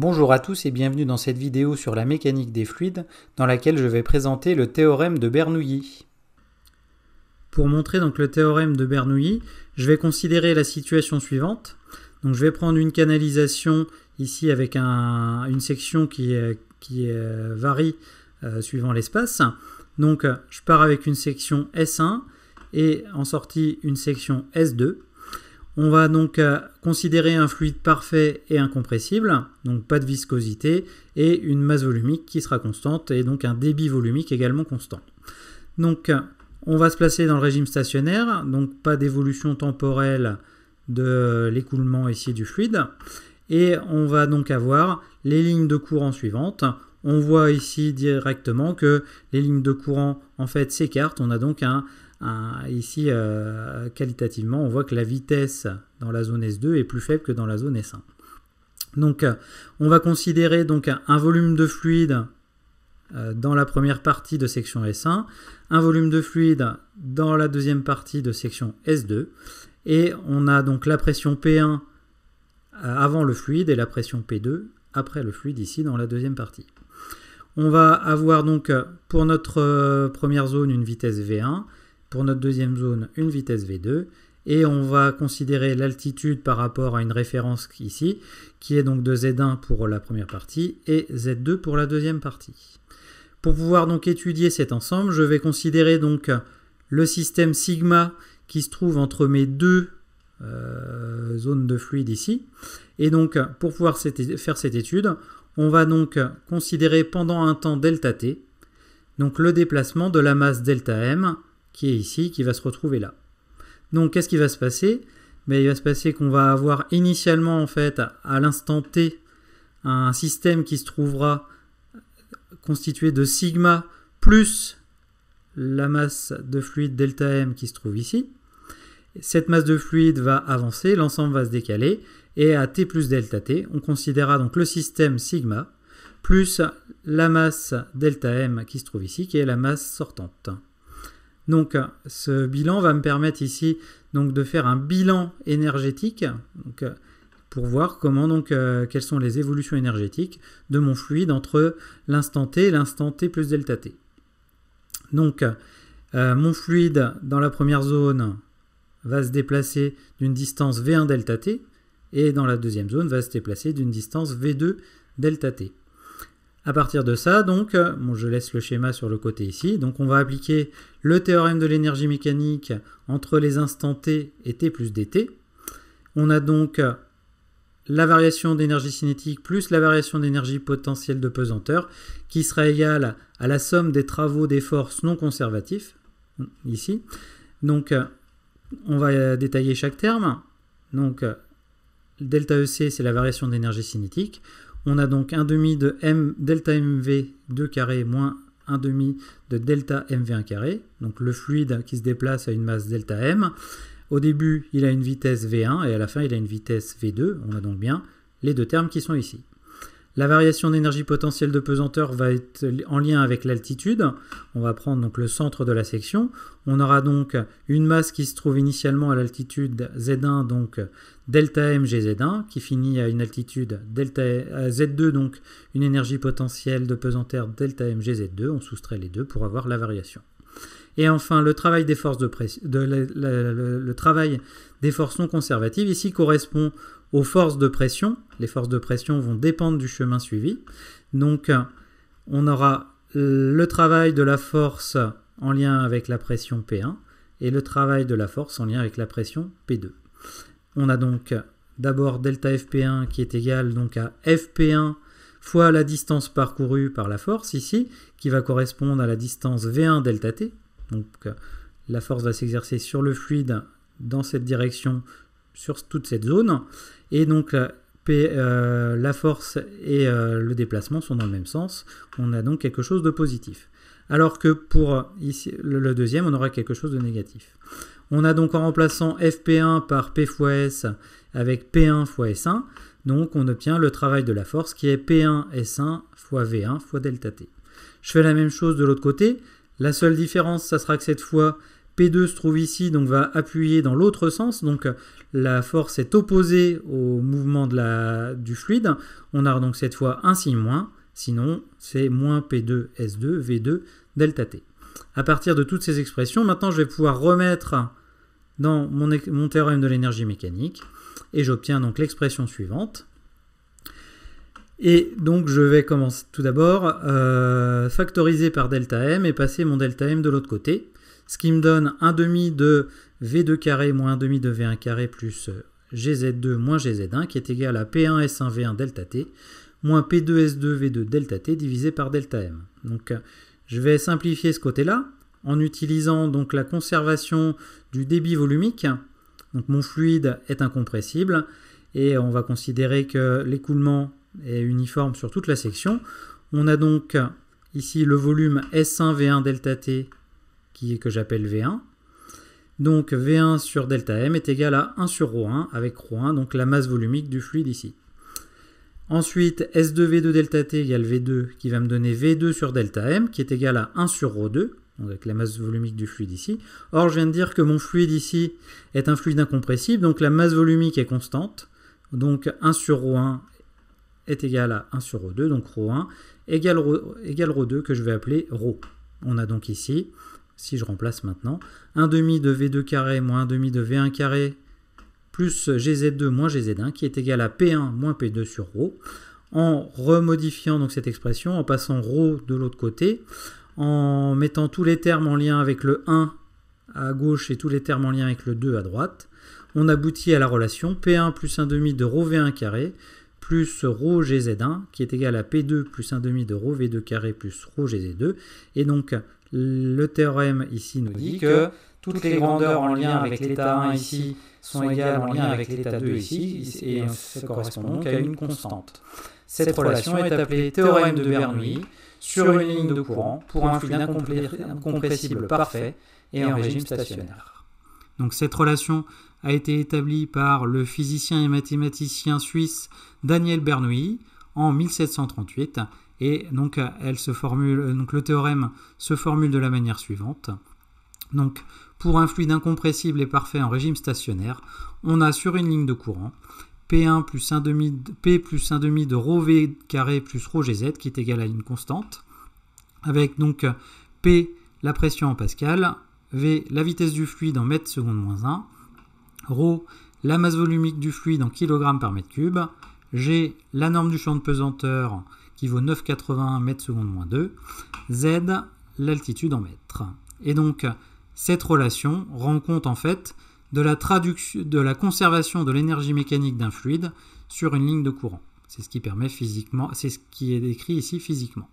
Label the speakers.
Speaker 1: Bonjour à tous et bienvenue dans cette vidéo sur la mécanique des fluides dans laquelle je vais présenter le théorème de Bernoulli. Pour montrer donc le théorème de Bernoulli, je vais considérer la situation suivante. je vais prendre une canalisation ici avec une section qui, euh, varie euh, suivant l'espace. Donc je pars avec une section S1 et en sortie une section S2. On va donc euh, considérer un fluide parfait et incompressible, donc pas de viscosité, et une masse volumique qui sera constante, et donc un débit volumique également constant. Donc on va se placer dans le régime stationnaire, donc pas d'évolution temporelle de l'écoulement ici du fluide, et on va donc avoir les lignes de courant suivantes. On voit ici directement que les lignes de courant en fait s'écartent, on a donc un, Hein, ici, euh, qualitativement, on voit que la vitesse dans la zone S2 est plus faible que dans la zone S1. Donc, euh, on va considérer donc un volume de fluide euh, dans la première partie de section S1, un volume de fluide dans la deuxième partie de section S2, et on a donc la pression P1 avant le fluide et la pression P2 après le fluide ici dans la deuxième partie. On va avoir donc pour notre première zone une vitesse V1 pour notre deuxième zone une vitesse V2 et on va considérer l'altitude par rapport à une référence ici qui est donc de Z1 pour la première partie et Z2 pour la deuxième partie. Pour pouvoir donc étudier cet ensemble, je vais considérer donc le système sigma qui se trouve entre mes deux euh, zones de fluide ici. Et donc pour pouvoir faire cette étude, on va donc considérer pendant un temps delta t, donc le déplacement de la masse delta m qui est ici, qui va se retrouver là. Donc qu'est-ce qui va se passer mais ben, Il va se passer qu'on va avoir initialement en fait à l'instant t un système qui se trouvera constitué de sigma plus la masse de fluide delta m qui se trouve ici. Cette masse de fluide va avancer, l'ensemble va se décaler, et à t plus delta t, on considérera donc le système sigma plus la masse delta m qui se trouve ici, qui est la masse sortante. Donc ce bilan va me permettre ici donc de faire un bilan énergétique pour voir comment donc euh, quelles sont les évolutions énergétiques de mon fluide entre l'instant t et l'instant t plus delta t. Donc euh, mon fluide dans la première zone va se déplacer d'une distance v1 delta t et dans la deuxième zone va se déplacer d'une distance v2 delta t. À partir de ça, donc, euh, je laisse le schéma sur le côté ici. Donc, on va appliquer le théorème de l'énergie mécanique entre les instants t et t plus dt. On a donc euh, la variation d'énergie cinétique plus la variation d'énergie potentielle de pesanteur qui sera égale à la somme des travaux des forces non conservatifs, ici. Donc, euh, on va détailler chaque terme. Donc, delta EC, c'est la variation d'énergie cinétique. On a donc 1 demi de m delta mv 2 carré moins 1 demi de delta mv1 carré, donc le fluide qui se déplace à une masse delta m. Au début, il a une vitesse v1 et à la fin, il a une vitesse v2. On a donc bien les deux termes qui sont ici. La variation d'énergie potentielle de pesanteur va être en lien avec l'altitude. On va prendre donc le centre de la section. On aura donc une masse qui se trouve initialement à l'altitude Z1, donc delta 1 qui finit à une altitude delta euh, Z2, donc une énergie potentielle de pesanteur delta MGZ2. On soustrait les deux pour avoir la variation. Et enfin, le travail des forces, forces non conservatives ici correspond aux forces de pression. Les forces de pression vont dépendre du chemin suivi. Donc, on aura le travail de la force en lien avec la pression P1 et le travail de la force en lien avec la pression P2. On a donc d'abord delta FP1 qui est égal donc à FP1 fois la distance parcourue par la force ici, qui va correspondre à la distance V1 delta T, donc euh, la force va s'exercer sur le fluide dans cette direction, sur toute cette zone. Et donc la, euh, force et euh, le déplacement sont dans le même sens. On a donc quelque chose de positif. Alors que pour ici, le deuxième, on aura quelque chose de négatif. On a donc en remplaçant FP1 par P fois S avec P1 fois S1, donc on obtient le travail de la force qui est P1 S1 fois V1 fois delta T. Je fais la même chose de l'autre côté, la seule différence, ça sera que cette fois, P2 se trouve ici, donc va appuyer dans l'autre sens. Donc la force est opposée au mouvement de la, du fluide. On a donc cette fois un signe moins. Sinon, c'est moins P2 S2 V2 delta T. À partir de toutes ces expressions, maintenant je vais pouvoir remettre dans mon, mon théorème de l'énergie mécanique et j'obtiens donc l'expression suivante. Et donc je vais commencer tout d'abord euh, factoriser par delta m et passer mon delta m de l'autre côté, ce qui me donne 1 demi de v2 carré moins 1 demi de v1 carré plus euh, gz2 moins gz1 qui est égal à p1 s1 v1 delta t moins p2 s2 v2 delta t divisé par delta m. Donc euh, je vais simplifier ce côté-là en utilisant donc la conservation du débit volumique. Donc mon fluide est incompressible et on va considérer que l'écoulement est uniforme sur toute la section. On a donc ici le volume S1 V1 delta T qui est que j'appelle V1. Donc V1 sur delta M est égal à 1 sur ρ1 avec ρ1 donc la masse volumique du fluide ici. Ensuite, S2 V2 delta T égale V2 qui va me donner V2 sur delta M qui est égal à 1 sur ρ2 avec la masse volumique du fluide ici. Or, je viens de dire que mon fluide ici est un fluide incompressible, donc la masse volumique est constante. Donc 1 sur ρ1 est égal à 1 sur ρ2, donc rho 1 égale, rho 2 que je vais appeler Rho. On a donc ici, si je remplace maintenant, 1 demi de V2 carré moins 1 demi de V1 carré plus GZ2 moins GZ1 qui est égal à P1 moins P2 sur Rho, En remodifiant donc cette expression, en passant Rho de l'autre côté, en mettant tous les termes en lien avec le 1 à gauche et tous les termes en lien avec le 2 à droite, on aboutit à la relation P1 plus 1 demi de rho V1 carré plus ρ GZ1 qui est égal à P2 plus demi de ρv V2 carré plus ρ 2 Et donc le théorème ici nous dit que toutes les grandeurs en lien avec l'état 1 ici sont égales en lien avec l'état 2 ici et ça correspondent donc à une constante. Cette relation est appelée théorème de Bernoulli sur une ligne de courant pour un fluide incompressible parfait et un régime stationnaire cette relation a été établie par le physicien et mathématicien suisse Daniel Bernoulli en 1738 et donc se euh, le théorème se formule de la manière suivante. Donc pour un fluide incompressible et parfait en régime stationnaire, on a sur une ligne de courant P1 plus 1,5 P plus demi de rho V carré plus rho qui est égal à une constante avec donc P la pression en pascal, V, la vitesse du fluide en mètres seconde moins 1. Rho, la masse volumique du fluide en kilogrammes par mètre cube. G, la norme du champ de pesanteur qui vaut 9,81 mètres seconde moins 2. Z, l'altitude en mètres. Et donc, cette relation rend compte en fait de la, traduction, de la conservation de l'énergie mécanique d'un fluide sur une ligne de courant. C'est ce qui permet physiquement, c'est ce qui est décrit ici physiquement.